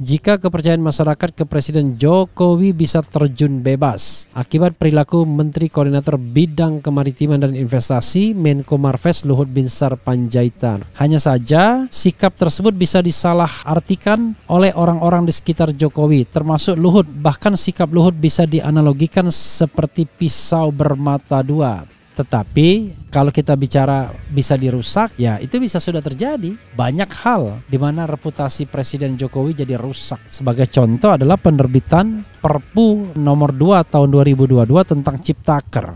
jika kepercayaan masyarakat ke Presiden Jokowi bisa terjun bebas akibat perilaku Menteri Koordinator Bidang Kemaritiman dan Investasi Menko Marves Luhut Binsar Panjaitan. Hanya saja sikap tersebut bisa disalahartikan oleh orang-orang di sekitar Jokowi termasuk Luhut. Bahkan sikap Luhut bisa dianalogikan seperti pisau bermata dua. Tetapi kalau kita bicara bisa dirusak, ya itu bisa sudah terjadi. Banyak hal di mana reputasi Presiden Jokowi jadi rusak. Sebagai contoh adalah penerbitan Perpu nomor 2 tahun 2022 tentang Ciptaker.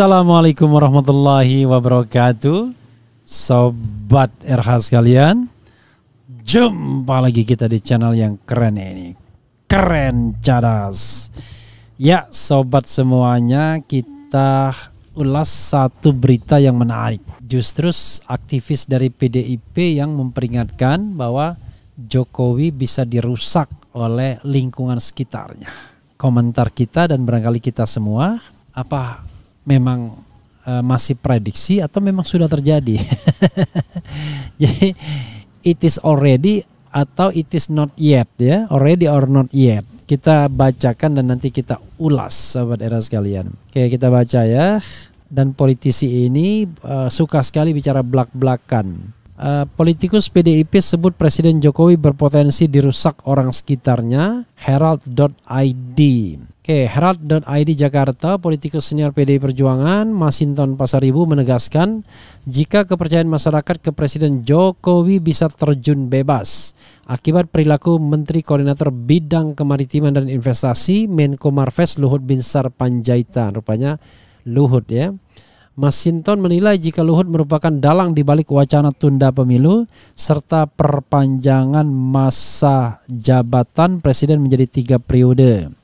Assalamualaikum warahmatullahi wabarakatuh Sobat RH sekalian Jumpa lagi kita di channel yang keren ini Keren cadas Ya sobat semuanya kita ulas satu berita yang menarik Justru aktivis dari PDIP yang memperingatkan bahwa Jokowi bisa dirusak oleh lingkungan sekitarnya Komentar kita dan barangkali kita semua apa memang uh, masih prediksi atau memang sudah terjadi. Jadi it is already atau it is not yet ya, already or not yet. Kita bacakan dan nanti kita ulas sahabat era sekalian. Oke, kita baca ya. Dan politisi ini uh, suka sekali bicara blak-blakan. Uh, eh, politikus PDIP sebut Presiden Jokowi berpotensi dirusak orang sekitarnya. Herald.id Oke, Herald.id Jakarta, politikus senior PDI Perjuangan, Masinton Pasaribu menegaskan jika kepercayaan masyarakat ke Presiden Jokowi bisa terjun bebas akibat perilaku Menteri Koordinator Bidang Kemaritiman dan Investasi Menko Marves Luhut Binsar Panjaitan. Rupanya Luhut ya. Masinton menilai jika Luhut merupakan dalang di balik wacana tunda pemilu serta perpanjangan masa jabatan presiden menjadi tiga periode.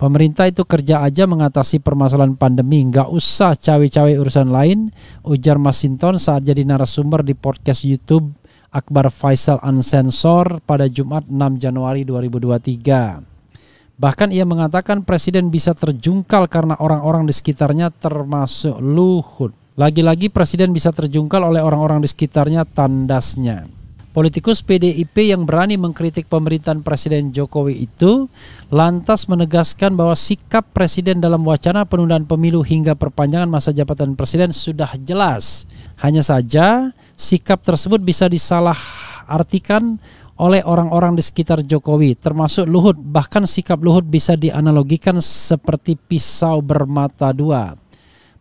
Pemerintah itu kerja aja mengatasi permasalahan pandemi, nggak usah cawe-cawe urusan lain, ujar Masinton saat jadi narasumber di podcast YouTube Akbar Faisal Unsensor pada Jumat 6 Januari 2023. Bahkan ia mengatakan presiden bisa terjungkal karena orang-orang di sekitarnya termasuk Luhut. Lagi-lagi presiden bisa terjungkal oleh orang-orang di sekitarnya tandasnya. Politikus PDIP yang berani mengkritik pemerintahan Presiden Jokowi itu lantas menegaskan bahwa sikap Presiden dalam wacana penundaan pemilu hingga perpanjangan masa jabatan Presiden sudah jelas. Hanya saja sikap tersebut bisa disalahartikan oleh orang-orang di sekitar Jokowi, termasuk Luhut. Bahkan sikap Luhut bisa dianalogikan seperti pisau bermata dua.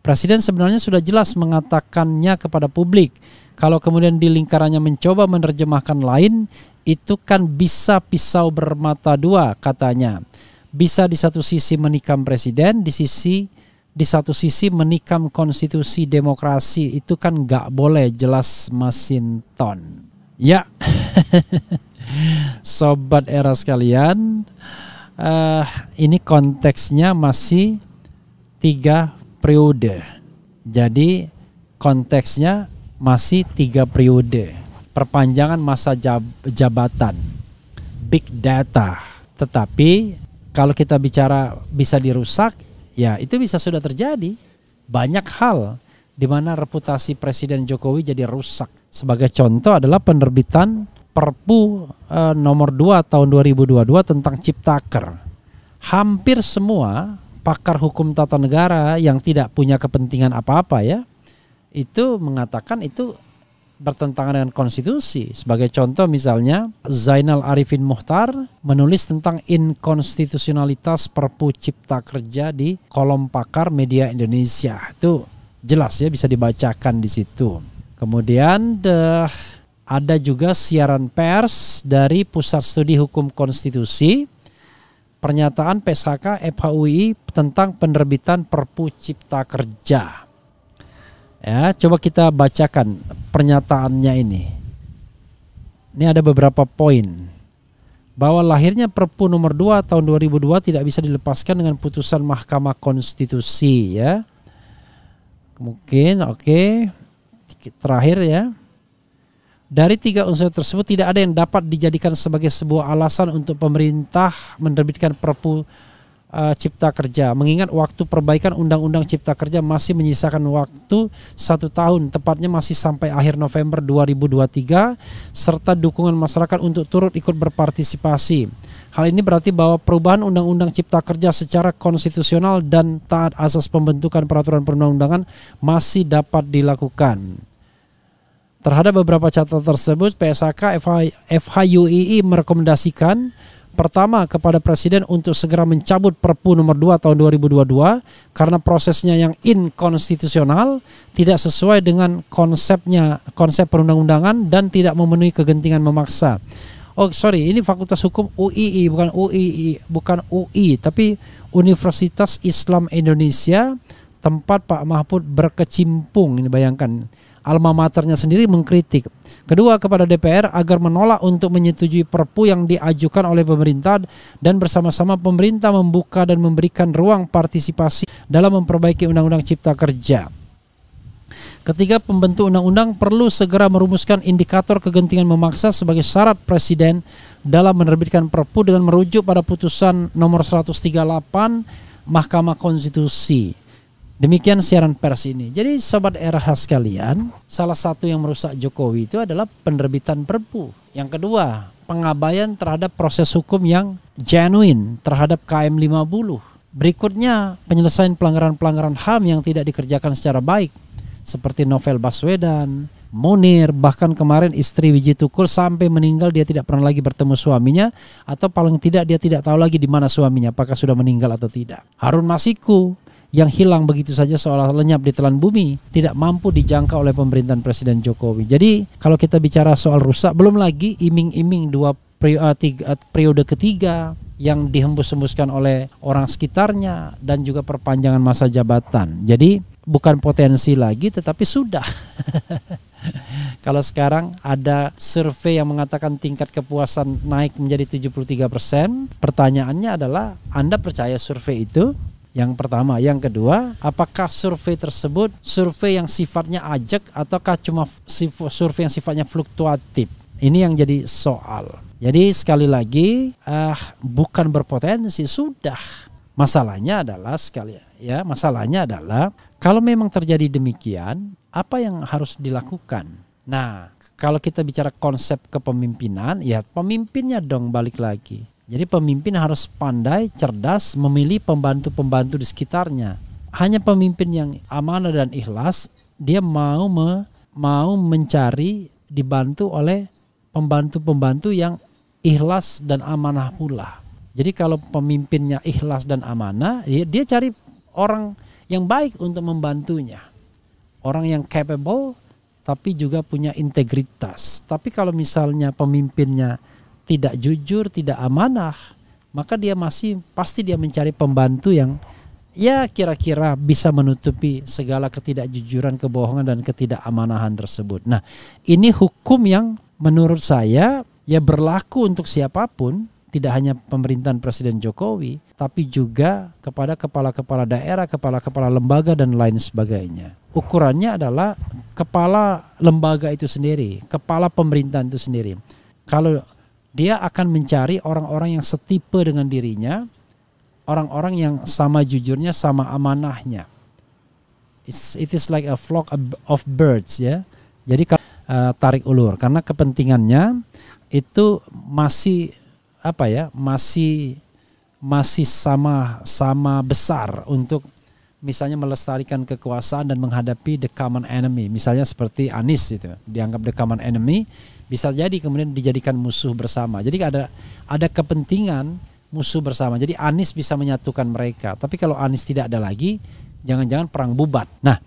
Presiden sebenarnya sudah jelas mengatakannya kepada publik kalau kemudian di lingkarannya mencoba menerjemahkan lain, itu kan bisa pisau bermata dua katanya. Bisa di satu sisi menikam presiden, di sisi di satu sisi menikam konstitusi demokrasi itu kan nggak boleh jelas Masinton. Ya, sobat era sekalian, uh, ini konteksnya masih tiga periode. Jadi konteksnya masih tiga periode, perpanjangan masa jab, jabatan, big data. Tetapi kalau kita bicara bisa dirusak, ya itu bisa sudah terjadi. Banyak hal di mana reputasi Presiden Jokowi jadi rusak. Sebagai contoh adalah penerbitan Perpu eh, nomor 2 tahun 2022 tentang ciptaker. Hampir semua pakar hukum tata negara yang tidak punya kepentingan apa-apa ya, itu mengatakan itu bertentangan dengan konstitusi. Sebagai contoh misalnya Zainal Arifin Muhtar menulis tentang inkonstitusionalitas Perpu Cipta Kerja di kolom pakar media Indonesia. Itu jelas ya bisa dibacakan di situ. Kemudian de, eh, ada juga siaran pers dari Pusat Studi Hukum Konstitusi pernyataan PSHK FHUI tentang penerbitan Perpu Cipta Kerja Ya, coba kita bacakan pernyataannya ini. Ini ada beberapa poin bahwa lahirnya Perpu nomor 2 tahun 2002 tidak bisa dilepaskan dengan putusan Mahkamah Konstitusi ya. Mungkin oke. Okay. Terakhir ya. Dari tiga unsur tersebut tidak ada yang dapat dijadikan sebagai sebuah alasan untuk pemerintah menerbitkan Perpu uh, Cipta Kerja. Mengingat waktu perbaikan Undang-Undang Cipta Kerja masih menyisakan waktu satu tahun, tepatnya masih sampai akhir November 2023, serta dukungan masyarakat untuk turut ikut berpartisipasi. Hal ini berarti bahwa perubahan Undang-Undang Cipta Kerja secara konstitusional dan taat asas pembentukan peraturan perundang-undangan masih dapat dilakukan. Terhadap beberapa catatan tersebut, PSAK FHUII merekomendasikan pertama kepada Presiden untuk segera mencabut Perpu nomor 2 tahun 2022 karena prosesnya yang inkonstitusional, tidak sesuai dengan konsepnya, konsep perundang-undangan dan tidak memenuhi kegentingan memaksa. Oh sorry, ini Fakultas Hukum UII bukan UII, bukan UI tapi Universitas Islam Indonesia tempat Pak Mahfud berkecimpung ini bayangkan alma maternya sendiri mengkritik. Kedua, kepada DPR agar menolak untuk menyetujui perpu yang diajukan oleh pemerintah dan bersama-sama pemerintah membuka dan memberikan ruang partisipasi dalam memperbaiki Undang-Undang Cipta Kerja. Ketiga, pembentuk undang-undang perlu segera merumuskan indikator kegentingan memaksa sebagai syarat presiden dalam menerbitkan perpu dengan merujuk pada putusan nomor 138 Mahkamah Konstitusi. Demikian siaran pers ini. Jadi sobat RH sekalian, salah satu yang merusak Jokowi itu adalah penerbitan Perpu. Yang kedua, pengabaian terhadap proses hukum yang genuine terhadap KM50. Berikutnya, penyelesaian pelanggaran-pelanggaran HAM yang tidak dikerjakan secara baik seperti Novel Baswedan, Munir, bahkan kemarin istri Wiji Tukul sampai meninggal dia tidak pernah lagi bertemu suaminya atau paling tidak dia tidak tahu lagi di mana suaminya, apakah sudah meninggal atau tidak. Harun Masiku, yang hilang begitu saja seolah lenyap di telan bumi tidak mampu dijangkau oleh pemerintahan Presiden Jokowi. Jadi kalau kita bicara soal rusak belum lagi iming-iming dua eh, eh, periode ketiga yang dihembus-hembuskan oleh orang sekitarnya dan juga perpanjangan masa jabatan. Jadi bukan potensi lagi tetapi sudah. Kalau sekarang ada survei yang mengatakan tingkat kepuasan naik menjadi 73%, pertanyaannya adalah Anda percaya survei itu? Yang pertama, yang kedua, apakah survei tersebut survei yang sifatnya ajak ataukah cuma survei yang sifatnya fluktuatif? Ini yang jadi soal. Jadi sekali lagi, eh, bukan berpotensi sudah. Masalahnya adalah sekali ya, masalahnya adalah kalau memang terjadi demikian, apa yang harus dilakukan? Nah, kalau kita bicara konsep kepemimpinan, ya pemimpinnya dong balik lagi jadi pemimpin harus pandai, cerdas, memilih pembantu-pembantu di sekitarnya. Hanya pemimpin yang amanah dan ikhlas, dia mau me, mau mencari dibantu oleh pembantu-pembantu yang ikhlas dan amanah pula. Jadi kalau pemimpinnya ikhlas dan amanah, dia, dia cari orang yang baik untuk membantunya. Orang yang capable tapi juga punya integritas. Tapi kalau misalnya pemimpinnya tidak jujur, tidak amanah, maka dia masih pasti dia mencari pembantu yang ya kira-kira bisa menutupi segala ketidakjujuran, kebohongan dan ketidakamanahan tersebut. Nah, ini hukum yang menurut saya ya berlaku untuk siapapun, tidak hanya pemerintahan Presiden Jokowi, tapi juga kepada kepala-kepala daerah, kepala-kepala lembaga dan lain sebagainya. Ukurannya adalah kepala lembaga itu sendiri, kepala pemerintahan itu sendiri. Kalau dia akan mencari orang-orang yang setipe dengan dirinya, orang-orang yang sama jujurnya, sama amanahnya. It's, it is like a flock of birds ya. Jadi uh, tarik ulur karena kepentingannya itu masih apa ya? Masih masih sama sama besar untuk misalnya melestarikan kekuasaan dan menghadapi the common enemy. Misalnya seperti Anis itu dianggap the common enemy bisa jadi kemudian dijadikan musuh bersama. Jadi ada ada kepentingan musuh bersama. Jadi Anies bisa menyatukan mereka. Tapi kalau Anies tidak ada lagi, jangan-jangan perang bubat. Nah,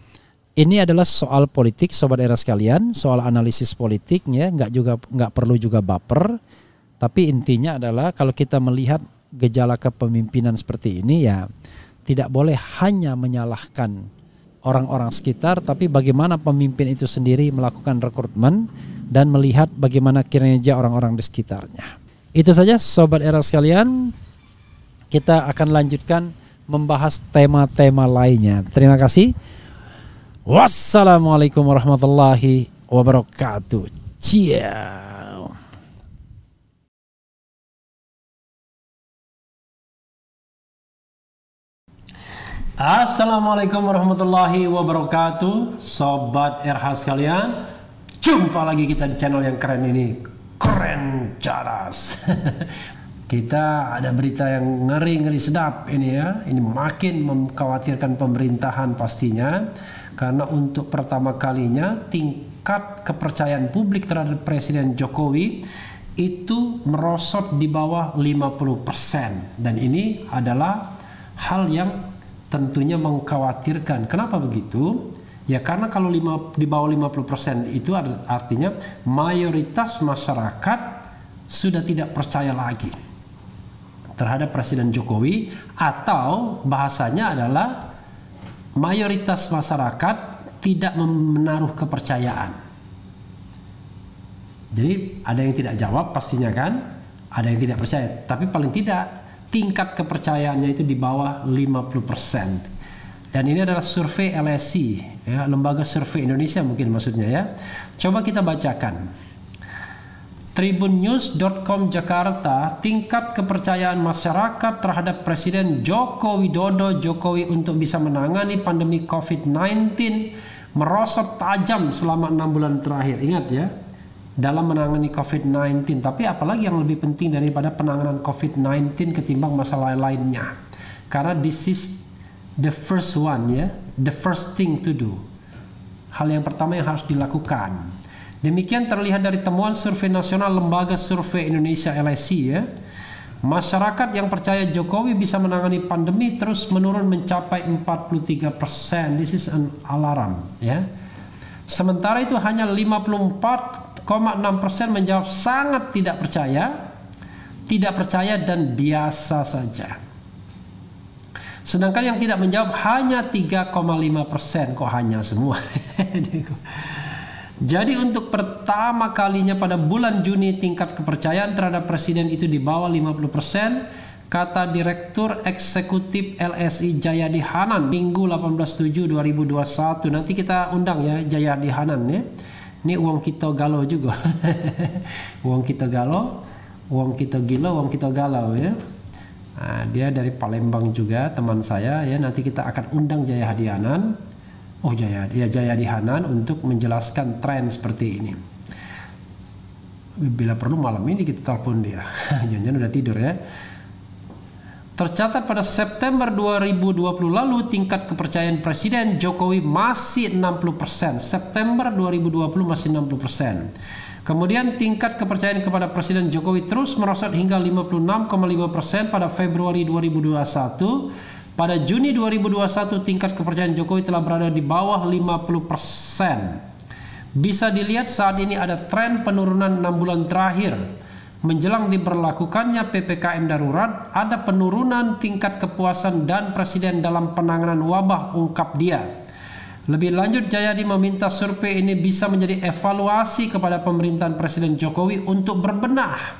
ini adalah soal politik, sobat era sekalian, soal analisis politiknya. Nggak juga nggak perlu juga baper. Tapi intinya adalah kalau kita melihat gejala kepemimpinan seperti ini ya tidak boleh hanya menyalahkan orang-orang sekitar, tapi bagaimana pemimpin itu sendiri melakukan rekrutmen, dan melihat bagaimana kinerja orang-orang di sekitarnya. Itu saja sobat era sekalian. Kita akan lanjutkan membahas tema-tema lainnya. Terima kasih. Wassalamualaikum warahmatullahi wabarakatuh. Ciao. Assalamualaikum warahmatullahi wabarakatuh Sobat RH sekalian Jumpa lagi kita di channel yang keren ini Keren Caras Kita ada berita yang ngeri-ngeri sedap ini ya Ini makin mengkhawatirkan pemerintahan pastinya Karena untuk pertama kalinya tingkat kepercayaan publik terhadap Presiden Jokowi itu merosot di bawah 50% dan ini adalah hal yang tentunya mengkhawatirkan. Kenapa begitu? Ya karena kalau lima, di bawah 50% itu artinya mayoritas masyarakat sudah tidak percaya lagi terhadap Presiden Jokowi atau bahasanya adalah mayoritas masyarakat tidak menaruh kepercayaan. Jadi ada yang tidak jawab pastinya kan, ada yang tidak percaya, tapi paling tidak tingkat kepercayaannya itu di bawah 50%. Dan ini adalah survei LSI, ya, Lembaga Survei Indonesia mungkin maksudnya ya. Coba kita bacakan. Tribunnews.com Jakarta, tingkat kepercayaan masyarakat terhadap Presiden Joko Widodo Jokowi untuk bisa menangani pandemi COVID-19 merosot tajam selama enam bulan terakhir. Ingat ya, dalam menangani COVID-19. Tapi apalagi yang lebih penting daripada penanganan COVID-19 ketimbang masalah lainnya. Karena this the first one ya, the first thing to do. Hal yang pertama yang harus dilakukan. Demikian terlihat dari temuan survei nasional Lembaga Survei Indonesia LSI e, ya. Masyarakat yang percaya Jokowi bisa menangani pandemi terus menurun mencapai 43 persen. This is an alarm ya. Sementara itu hanya 54,6 persen menjawab sangat tidak percaya, tidak percaya dan biasa saja. Sedangkan yang tidak menjawab hanya 3,5 persen, kok hanya semua. Jadi untuk pertama kalinya pada bulan Juni tingkat kepercayaan terhadap presiden itu di bawah 50 persen, kata Direktur Eksekutif LSI Jayadi Hanan Minggu 2021 Nanti kita undang ya Jayadi Hanan ya. Ini uang kita galau juga. uang kita galau, uang kita gila, uang kita galau ya. Nah, dia dari Palembang juga teman saya ya nanti kita akan undang Jaya Hadianan. Oh Jaya, ya Jaya Hadianan untuk menjelaskan tren seperti ini. Bila perlu malam ini kita telepon dia. Jangan-jangan udah tidur ya. Tercatat pada September 2020 lalu tingkat kepercayaan Presiden Jokowi masih 60%. September 2020 masih 60%. Kemudian tingkat kepercayaan kepada Presiden Jokowi terus merosot hingga 56,5% pada Februari 2021. Pada Juni 2021 tingkat kepercayaan Jokowi telah berada di bawah 50%. Bisa dilihat saat ini ada tren penurunan 6 bulan terakhir. Menjelang diberlakukannya PPKM darurat, ada penurunan tingkat kepuasan dan presiden dalam penanganan wabah ungkap dia. Lebih lanjut, Jayadi meminta survei ini bisa menjadi evaluasi kepada pemerintahan Presiden Jokowi untuk berbenah.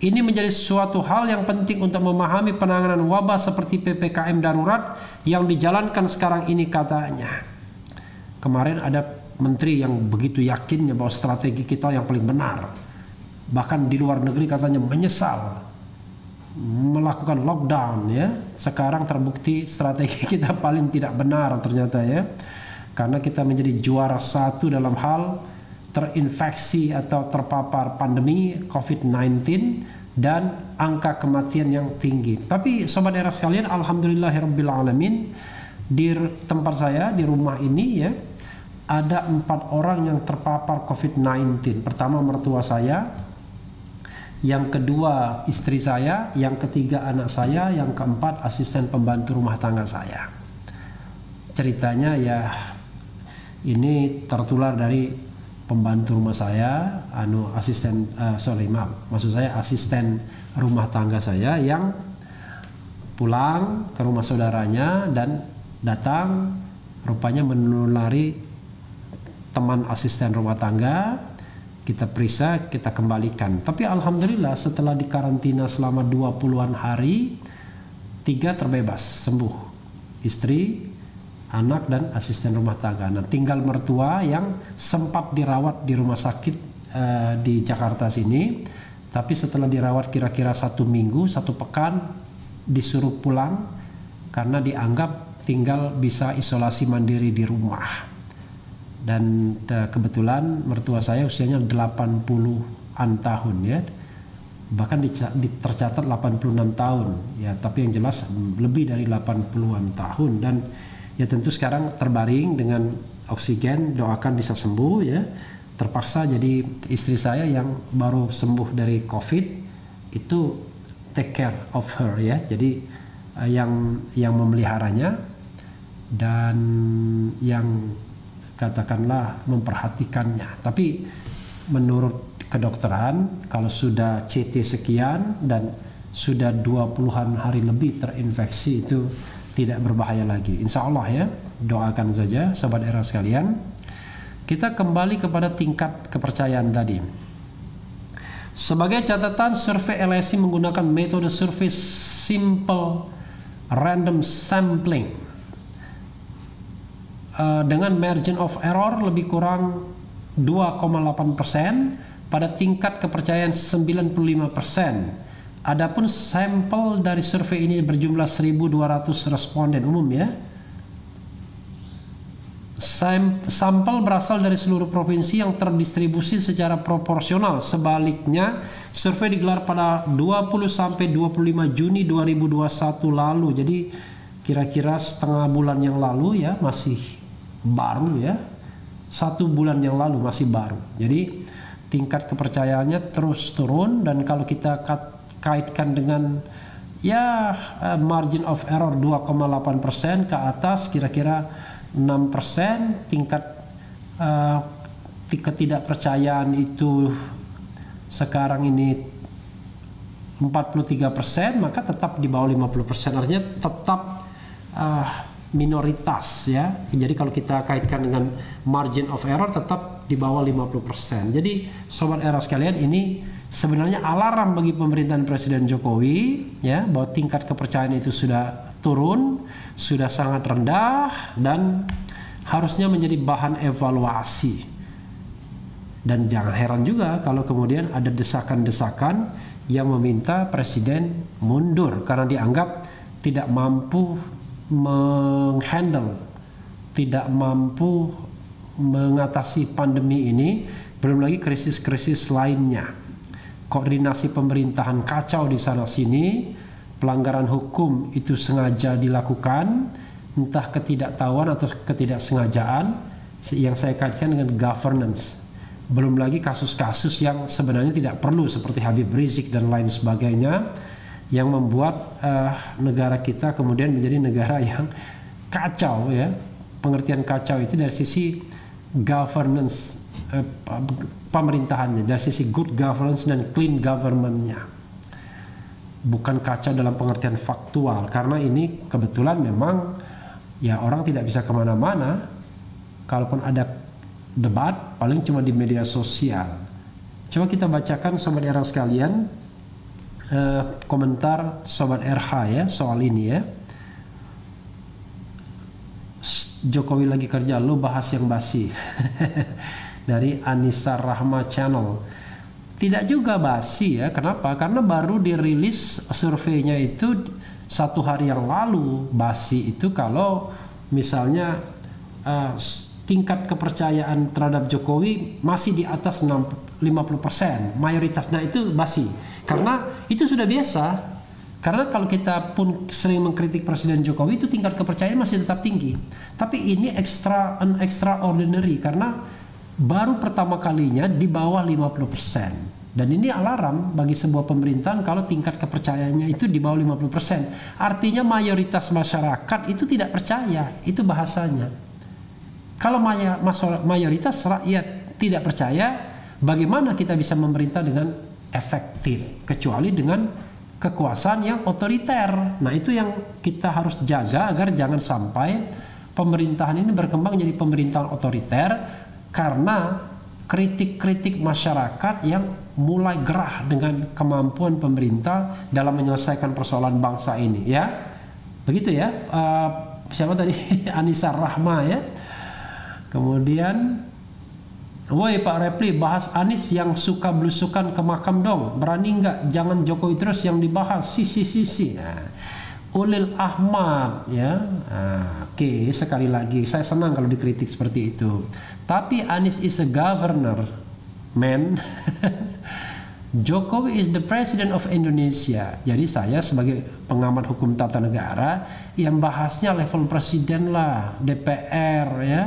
Ini menjadi suatu hal yang penting untuk memahami penanganan wabah seperti PPKM darurat yang dijalankan sekarang ini katanya. Kemarin ada menteri yang begitu yakinnya bahwa strategi kita yang paling benar. Bahkan di luar negeri katanya menyesal melakukan lockdown ya. Sekarang terbukti strategi kita paling tidak benar ternyata ya. Karena kita menjadi juara satu dalam hal terinfeksi atau terpapar pandemi COVID-19 dan angka kematian yang tinggi. Tapi sobat era sekalian, alhamdulillahirabbil alamin di tempat saya di rumah ini ya ada empat orang yang terpapar COVID-19. Pertama mertua saya, yang kedua istri saya, yang ketiga anak saya, yang keempat asisten pembantu rumah tangga saya. Ceritanya ya ini tertular dari pembantu rumah saya, anu asisten uh, sorry maaf, maksud saya asisten rumah tangga saya yang pulang ke rumah saudaranya dan datang rupanya menulari teman asisten rumah tangga kita periksa kita kembalikan tapi alhamdulillah setelah dikarantina selama 20-an hari tiga terbebas sembuh istri anak dan asisten rumah tangga. Nah, tinggal mertua yang sempat dirawat di rumah sakit uh, di Jakarta sini, tapi setelah dirawat kira-kira satu minggu, satu pekan, disuruh pulang karena dianggap tinggal bisa isolasi mandiri di rumah. Dan uh, kebetulan mertua saya usianya 80-an tahun ya bahkan tercatat delapan tercatat 86 tahun ya tapi yang jelas lebih dari 80-an tahun dan ya tentu sekarang terbaring dengan oksigen doakan bisa sembuh ya terpaksa jadi istri saya yang baru sembuh dari covid itu take care of her ya jadi eh, yang yang memeliharanya dan yang katakanlah memperhatikannya tapi menurut kedokteran kalau sudah CT sekian dan sudah 20-an hari lebih terinfeksi itu tidak berbahaya lagi. Insya Allah ya, doakan saja sobat era sekalian. Kita kembali kepada tingkat kepercayaan tadi. Sebagai catatan, survei LSI menggunakan metode survei simple random sampling eh, dengan margin of error lebih kurang 2,8 persen pada tingkat kepercayaan 95 persen Adapun sampel dari survei ini berjumlah 1.200 responden umum ya. Sampel berasal dari seluruh provinsi yang terdistribusi secara proporsional. Sebaliknya, survei digelar pada 20 sampai 25 Juni 2021 lalu. Jadi kira-kira setengah bulan yang lalu ya masih baru ya. Satu bulan yang lalu masih baru. Jadi tingkat kepercayaannya terus turun dan kalau kita kaitkan dengan ya eh, margin of error 2,8% ke atas kira-kira 6% tingkat uh, ketidakpercayaan itu sekarang ini 43% maka tetap di bawah 50% artinya tetap uh, minoritas ya. Jadi kalau kita kaitkan dengan margin of error tetap di bawah 50%. Jadi sobat era sekalian ini sebenarnya alarm bagi pemerintahan Presiden Jokowi ya bahwa tingkat kepercayaan itu sudah turun, sudah sangat rendah dan harusnya menjadi bahan evaluasi. Dan jangan heran juga kalau kemudian ada desakan-desakan yang meminta presiden mundur karena dianggap tidak mampu menghandle, tidak mampu mengatasi pandemi ini, belum lagi krisis-krisis lainnya. Koordinasi pemerintahan kacau di sana sini, pelanggaran hukum itu sengaja dilakukan, entah ketidaktahuan atau ketidaksengajaan yang saya kaitkan dengan governance. Belum lagi kasus-kasus yang sebenarnya tidak perlu seperti Habib Rizik dan lain sebagainya yang membuat uh, negara kita kemudian menjadi negara yang kacau ya pengertian kacau itu dari sisi governance eh, pemerintahannya dari sisi good governance dan clean governmentnya bukan kacau dalam pengertian faktual karena ini kebetulan memang ya orang tidak bisa kemana-mana kalaupun ada debat paling cuma di media sosial coba kita bacakan sama daerah sekalian uh, komentar sobat RH ya soal ini ya. Jokowi lagi kerja, lu bahas yang basi. Dari Anissa Rahma Channel. Tidak juga basi ya, kenapa? Karena baru dirilis surveinya itu satu hari yang lalu. Basi itu kalau misalnya uh, tingkat kepercayaan terhadap Jokowi masih di atas 50 persen mayoritasnya itu basi karena itu sudah biasa karena kalau kita pun sering mengkritik Presiden Jokowi itu tingkat kepercayaan masih tetap tinggi tapi ini extra an extraordinary karena baru pertama kalinya di bawah 50 persen dan ini alarm bagi sebuah pemerintahan kalau tingkat kepercayaannya itu di bawah 50%. persen Artinya mayoritas masyarakat itu tidak percaya, itu bahasanya. Kalau mayoritas rakyat tidak percaya, bagaimana kita bisa memerintah dengan efektif kecuali dengan kekuasaan yang otoriter. Nah, itu yang kita harus jaga agar jangan sampai pemerintahan ini berkembang jadi pemerintahan otoriter karena kritik-kritik masyarakat yang mulai gerah dengan kemampuan pemerintah dalam menyelesaikan persoalan bangsa ini ya. Begitu ya. Uh, siapa tadi Anissa Rahma ya Kemudian, Woi Pak Repli, bahas Anis yang suka belusukan ke makam dong. Berani nggak? Jangan Jokowi terus yang dibahas. Si, si, si, si. Nah, Ulil Ahmad, ya. Nah, Oke, okay, sekali lagi. Saya senang kalau dikritik seperti itu. Tapi Anis is a governor, man. Jokowi is the president of Indonesia. Jadi saya sebagai pengamat hukum tata negara yang bahasnya level presiden lah, DPR ya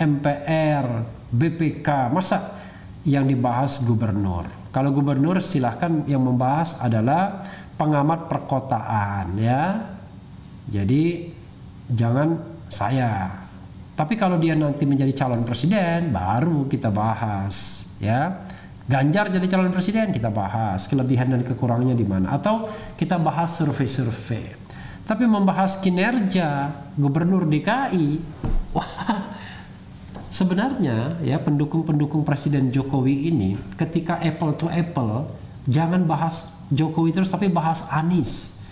MPR, BPK, masa yang dibahas gubernur. Kalau gubernur silahkan yang membahas adalah pengamat perkotaan ya. Jadi jangan saya. Tapi kalau dia nanti menjadi calon presiden baru kita bahas ya. Ganjar jadi calon presiden kita bahas kelebihan dan kekurangannya di mana atau kita bahas survei-survei. Tapi membahas kinerja gubernur DKI, wah Sebenarnya ya pendukung-pendukung Presiden Jokowi ini ketika apple to apple jangan bahas Jokowi terus tapi bahas Anies.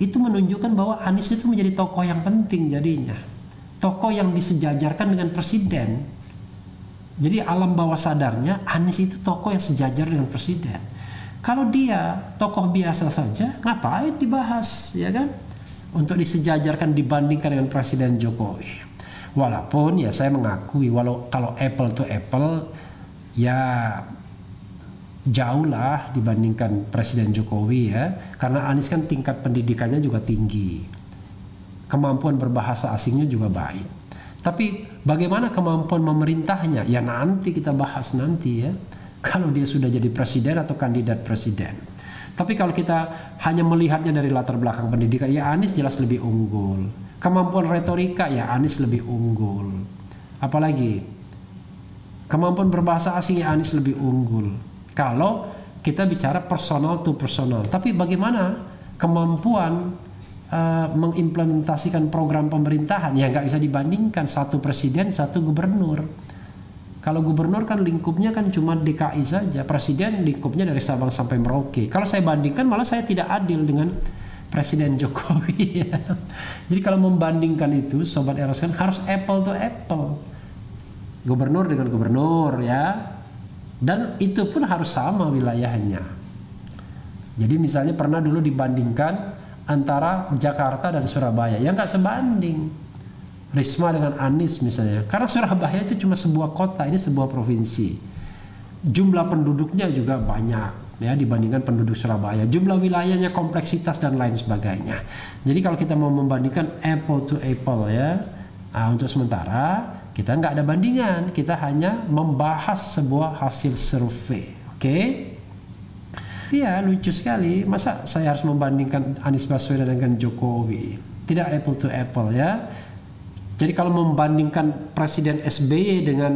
Itu menunjukkan bahwa Anies itu menjadi tokoh yang penting jadinya. Tokoh yang disejajarkan dengan presiden. Jadi alam bawah sadarnya Anies itu tokoh yang sejajar dengan presiden. Kalau dia tokoh biasa saja, ngapain dibahas, ya kan? Untuk disejajarkan dibandingkan dengan Presiden Jokowi. Walaupun ya saya mengakui walau kalau apple to apple ya jauh lah dibandingkan Presiden Jokowi ya, karena Anies kan tingkat pendidikannya juga tinggi, kemampuan berbahasa asingnya juga baik. Tapi bagaimana kemampuan memerintahnya? Ya nanti kita bahas nanti ya, kalau dia sudah jadi presiden atau kandidat presiden. Tapi kalau kita hanya melihatnya dari latar belakang pendidikan, ya Anies jelas lebih unggul Kemampuan retorika ya Anies lebih unggul. Apalagi kemampuan berbahasa asing ya Anies lebih unggul. Kalau kita bicara personal to personal, tapi bagaimana kemampuan uh, mengimplementasikan program pemerintahan ya nggak bisa dibandingkan satu presiden satu gubernur. Kalau gubernur kan lingkupnya kan cuma DKI saja, presiden lingkupnya dari Sabang sampai Merauke. Kalau saya bandingkan malah saya tidak adil dengan Presiden Jokowi ya. Jadi kalau membandingkan itu sobat RSN kan harus apple to apple. Gubernur dengan gubernur ya. Dan itu pun harus sama wilayahnya. Jadi misalnya pernah dulu dibandingkan antara Jakarta dan Surabaya yang nggak sebanding. Risma dengan Anies misalnya. Karena Surabaya itu cuma sebuah kota, ini sebuah provinsi. Jumlah penduduknya juga banyak ya dibandingkan penduduk Surabaya. Jumlah wilayahnya, kompleksitas dan lain sebagainya. Jadi kalau kita mau membandingkan apple to apple ya, nah, untuk sementara kita nggak ada bandingan, kita hanya membahas sebuah hasil survei. Oke? Okay? Iya, lucu sekali. Masa saya harus membandingkan Anies Baswedan dengan Jokowi? Tidak apple to apple ya. Jadi kalau membandingkan Presiden SBY dengan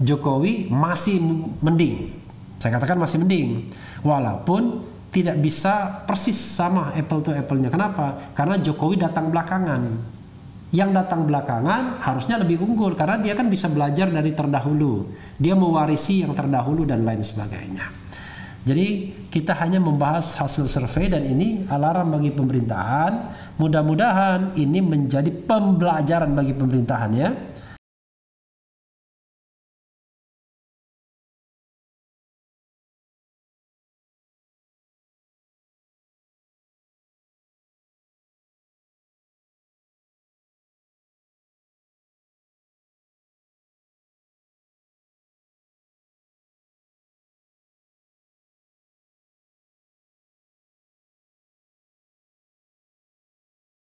Jokowi masih mending saya katakan masih mending. Walaupun tidak bisa persis sama apple to apple-nya. Kenapa? Karena Jokowi datang belakangan. Yang datang belakangan harusnya lebih unggul karena dia kan bisa belajar dari terdahulu. Dia mewarisi yang terdahulu dan lain sebagainya. Jadi kita hanya membahas hasil survei dan ini alarm bagi pemerintahan. Mudah-mudahan ini menjadi pembelajaran bagi pemerintahan ya.